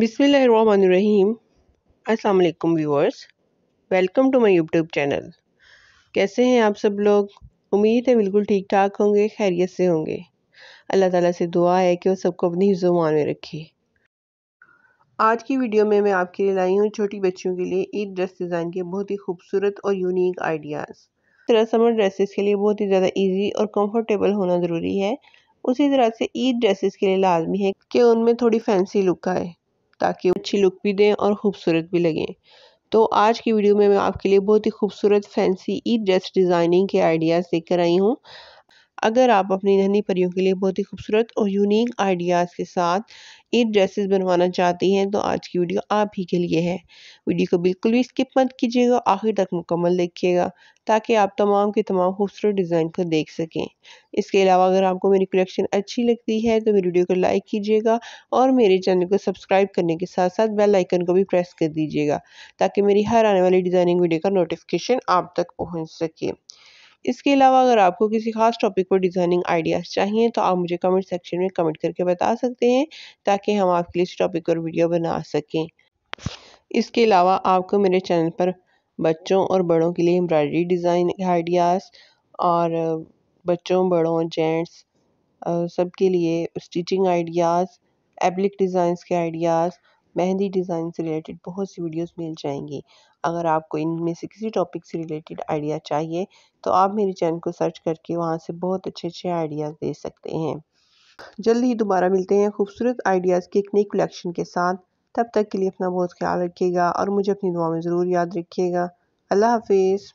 बिसमीम असलकुम viewers welcome to my YouTube channel कैसे हैं आप सब लोग उम्मीद है बिल्कुल ठीक ठाक होंगे खैरियत से होंगे अल्लाह ताला से दुआ है कि वो सबको अपनी हिजुमान में रखे आज की वीडियो में मैं आपके लिए लाई हूँ छोटी बच्चियों के लिए ईद ड्रेस डिज़ाइन के बहुत ही खूबसूरत और यूनिक आइडियाज़ तरह समर ड्रेसेस के लिए बहुत ही ज़्यादा ईजी और कम्फर्टेबल होना ज़रूरी है उसी तरह से ईद ड्रेसेस के लिए लाजमी है कि उनमें थोड़ी फैंसी लुक आए ताकि अच्छी लुक भी दें और ख़ूबसूरत भी लगें तो आज की वीडियो में मैं आपके लिए बहुत ही खूबसूरत फैंसी ई ड्रेस डिज़ाइनिंग के आइडियाज़ लेकर आई हूँ अगर आप अपनी नन्ही परियों के लिए बहुत ही खूबसूरत और यूनिक आइडियाज़ के साथ ईद ड्रेसेस बनवाना चाहती हैं तो आज की वीडियो आप ही के लिए है वीडियो को बिल्कुल भी स्किप मत कीजिएगा आखिर तक मुकम्मल देखिएगा ताकि आप तमाम के तमाम खूबसूरत डिज़ाइन को देख सकें इसके अलावा अगर आपको मेरी कलेक्शन अच्छी लगती है तो मेरी वीडियो को लाइक कीजिएगा और मेरे चैनल को सब्सक्राइब करने के साथ साथ बेल आइकन को भी प्रेस कर दीजिएगा ताकि मेरी हर आने वाली डिज़ाइनिंग वीडियो का नोटिफिकेशन आप तक पहुँच सके इसके अलावा अगर आपको किसी खास टॉपिक पर डिज़ाइनिंग आइडियाज़ चाहिए तो आप मुझे कमेंट सेक्शन में कमेंट करके बता सकते हैं ताकि हम आपके लिए इस टॉपिक पर वीडियो बना सकें इसके अलावा आपको मेरे चैनल पर बच्चों और बड़ों के लिए एम्ब्रॉयडरी डिज़ाइन आइडियाज़ और बच्चों बड़ों जेंट्स सबके लिए स्टिचिंग आइडियाज़ एप्लिक डिज़ाइंस के आइडियाज़ मेहंदी डिज़ाइन से रिलेटेड बहुत सी वीडियोस मिल जाएंगी अगर आपको इनमें से किसी टॉपिक से रिलेटेड आइडिया चाहिए तो आप मेरे चैनल को सर्च करके वहाँ से बहुत अच्छे अच्छे आइडियाज़ दे सकते हैं जल्द ही दोबारा मिलते हैं खूबसूरत आइडियाज़ की एक नई कलेक्शन के साथ तब तक के लिए अपना बहुत ख्याल रखिएगा और मुझे अपनी दुआ में ज़रूर याद रखिएगा अल्लाह हाफ़िज़